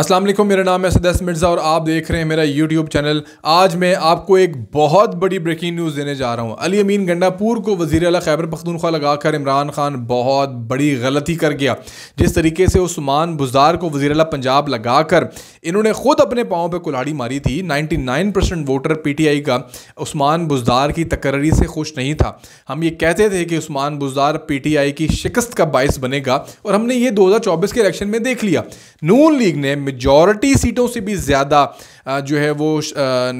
अस्सलाम वालेकुम मेरा नाम है सदैस मिर्ज़ा और आप देख रहे हैं मेरा यूट्यूब चैनल आज मैं आपको एक बहुत बड़ी ब्रेकिंग न्यूज़ देने जा रहा हूँ अली अमीन गंडापुर को वजीर अला खैबर पखतूनख्वा लगाकर इमरान खान बहुत बड़ी गलती कर गया जिस तरीके से उस्मान बुजार को वजीर अला पंजाब लगा कर इन्होंने ख़ुद अपने पाँव पर कुल्हाड़ी मारी थी ninety nine percent voter P T I का उस्मान बुजार की तकर्री से खुश नहीं था हम ये कहते थे कि Usman Buzdar P T I की शिकस्त का बायस बनेगा और हमने ये दो हज़ार चौबीस के इलेक्शन में देख लिया नून लीग ने मेजॉरिटी सीटों से भी ज़्यादा जो है वो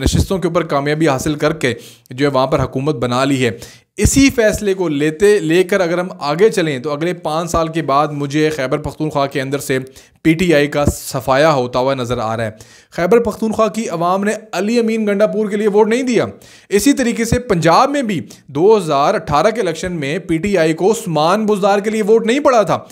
नशस्तों के ऊपर कामयाबी हासिल करके जो है वहाँ पर हुकूमत बना ली है इसी फैसले को लेते लेकर अगर हम आगे चलें तो अगले पाँच साल के बाद मुझे खैबर पख्तूनख्वा के अंदर से पी टी आई का सफाया होता हुआ नज़र आ रहा है खैबर पख्तूनख्वा की आवाम ने अली अमीन गंडापुर के लिए वोट नहीं दिया इसी तरीके से पंजाब में भी 2018 के इलेक्शन में पी टी आई को उस्मान बुजदार के लिए वोट नहीं पड़ा था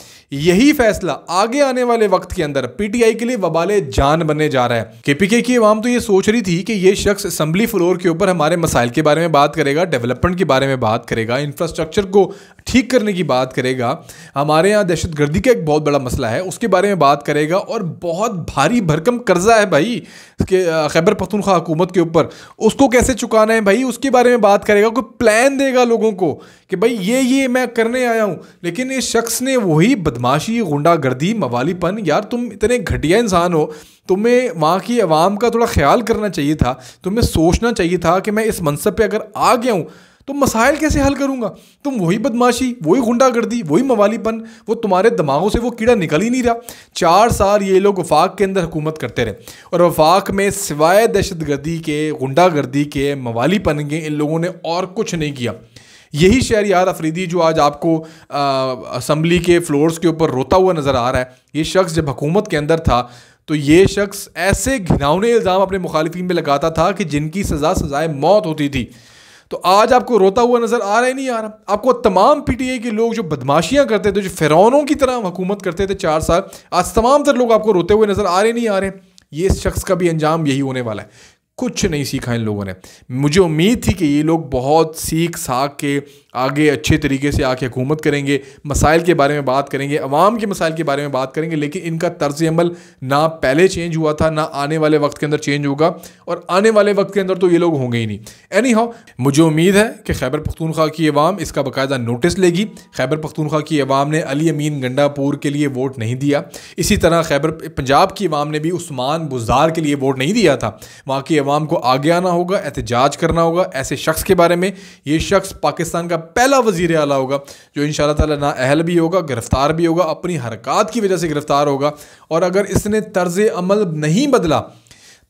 यही फैसला आगे आने वाले वक्त के अंदर पीटीआई के लिए वबाले जान बनने जा रहा है केपीके की आवाम तो ये सोच रही थी कि ये शख्स असम्बली फ्लोर के ऊपर हमारे मसाइल के बारे में बात करेगा डेवलपमेंट के बारे में बात बात करेगा इंफ्रास्ट्रक्चर को ठीक करने की बात करेगा हमारे यहाँ दहशत गर्दी का एक बहुत बड़ा मसला है उसके बारे में बात करेगा और बहुत भारी भरकम कर्जा है भाई के खैबर पखतनखा हुकूमत के ऊपर उसको कैसे चुकाना है भाई उसके बारे में बात करेगा कोई प्लान देगा लोगों को कि भाई ये ये मैं करने आया हूँ लेकिन इस शख्स ने वही बदमाशी गुंडागर्दी मवालीपन यार तुम इतने घटिया इंसान हो तुम्हें वहाँ की आवाम का थोड़ा ख्याल करना चाहिए था तुम्हें सोचना चाहिए था कि मैं इस मनसब पर अगर आ गया हूँ तो मसाइल कैसे हल करूँगा तुम वही बदमाशी वही गुंडागर्दी वही मवालीपन वो तुम्हारे दिमागों से वो कीड़ा निकल ही नहीं रहा चार साल ये लोग वफाक के अंदर हुकूमत करते रहे और वफाक में सिवाय दहशत गर्दी के गुंडागर्दी के मवालीपन के इन लोगों ने और कुछ नहीं किया यही शहर यार अफरीदी जो आज आपको असम्बली के फ्लोर्स के ऊपर रोता हुआ नज़र आ रहा है ये शख्स जब हुकूमत के अंदर था तो ये शख्स ऐसे घिनौने इल्ज़ाम अपने मुखालफी में लगाता था कि जिनकी सज़ा सज़ाए मौत होती थी तो आज आपको रोता हुआ नज़र आ रहा ही नहीं आ रहा आपको तमाम पीटीए के लोग जो बदमाशियां करते थे जो फिरौनों की तरह हुकूमत करते थे चार साल आज तमाम तर लोग आपको रोते हुए नज़र आ रहे नहीं आ रहे ये शख्स का भी अंजाम यही होने वाला है कुछ नहीं सीखा इन लोगों ने मुझे उम्मीद थी कि ये लोग बहुत सीख साख के आगे अच्छे तरीके से आके हुकूमत करेंगे मसाइल के बारे में बात करेंगे अवाम के मसाइल के बारे में बात करेंगे लेकिन इनका तर्ज अमल ना पहले चेंज हुआ था ना आने वाले वक्त के अंदर चेंज होगा और आने वाले वक्त के अंदर तो ये लोग होंगे ही नहीं एनी हाउ मुझे उम्मीद है कि खैबर पख्तूनख्वा की अवाम इसका बाकायदा नोटिस लेगी खैबर पख्तूनख्वा की अवाम ने अली अमीन गंडापुर के लिए वोट नहीं दिया इसी तरह खैबर पंजाब की अवाम ने भी उस्मान बुजार के लिए वोट नहीं दिया था वहाँ की अवाम को आगे आना होगा एहतजाज करना होगा ऐसे शख्स के बारे में ये शख्स पाकिस्तान का पहला वजीर अला होगा जो इन ताला ना अहल भी होगा गिरफ़्तार भी होगा अपनी हरकत की वजह से गिरफ़्तार होगा और अगर इसने तर्ज अमल नहीं बदला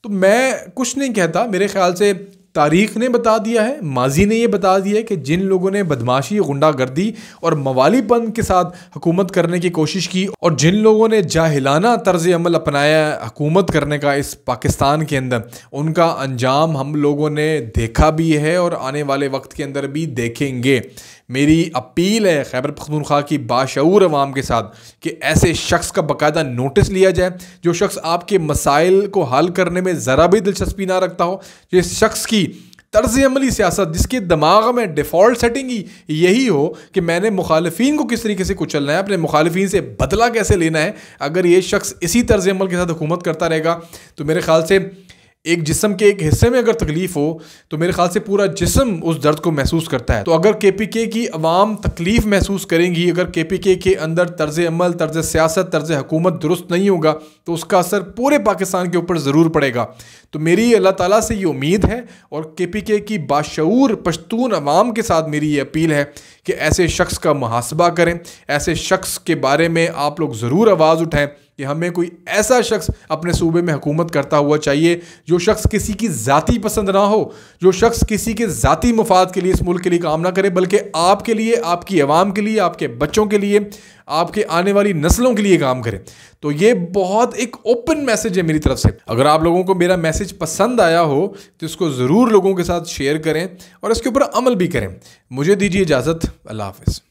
तो मैं कुछ नहीं कहता मेरे ख्याल से तारीख ने बता दिया है माजी ने यह बता दिया है कि जिन लोगों ने बदमाशी गुंडागर्दी और मवालीपन के साथ हुकूमत करने की कोशिश की और जिन लोगों ने जाहिलाना तर्ज अमल अपनाया हुकूमत करने का इस पाकिस्तान के अंदर उनका अंजाम हम लोगों ने देखा भी है और आने वाले वक्त के अंदर भी देखेंगे मेरी अपील है खैबर पख्तूनख्वा की बाशूर आवाम के साथ कि ऐसे शख्स का बाकायदा नोटिस लिया जाए जो शख्स आपके मसाइल को हल करने में ज़रा भी दिलचस्पी ना रखता हो जिस शख्स की की तर्ज अमली सियासत जिसके दिमाग में डिफ़ॉल्ट सेटिंग ही यही हो कि मैंने मुखालफी को किस तरीके से कुचलना है अपने मुखालफी से बदला कैसे लेना है अगर ये शख्स इसी तर्ज अमल के साथ हुकूमत करता रहेगा तो मेरे ख्याल से एक जिसम के एक हिस्से में अगर तकलीफ़ हो तो मेरे ख्याल से पूरा जिसम उस दर्द को महसूस करता है तो अगर के पी के की आवाम तकलीफ़ महसूस करेंगी अगर के पी के के अंदर तर्ज अमल तर्ज सियासत तर्ज हकूमत दुरुस्त नहीं होगा तो उसका असर पूरे पाकिस्तान के ऊपर ज़रूर पड़ेगा तो मेरी अल्लाह ताला से ये उम्मीद है और के पी के की बाशूर पश्तून अवाम के साथ मेरी ये अपील है कि ऐसे शख्स का मुहासबा करें ऐसे शख्स के बारे में आप लोग ज़रूर आवाज़ उठाएँ कि हमें कोई ऐसा शख्स अपने सूबे में हुकूमत करता हुआ चाहिए जो शख्स किसी की ज़ाती पसंद ना हो जो शख्स किसी के ज़ाती मफाद के लिए इस मुल्क के लिए काम ना करे बल्कि आपके लिए आपकी आवाम के लिए आपके बच्चों के लिए आपके आने वाली नस्लों के लिए काम करें तो ये बहुत एक ओपन मैसेज है मेरी तरफ से अगर आप लोगों को मेरा मैसेज पसंद आया हो तो इसको ज़रूर लोगों के साथ शेयर करें और इसके ऊपर अमल भी करें मुझे दीजिए इजाज़त अल्लाह हाफ़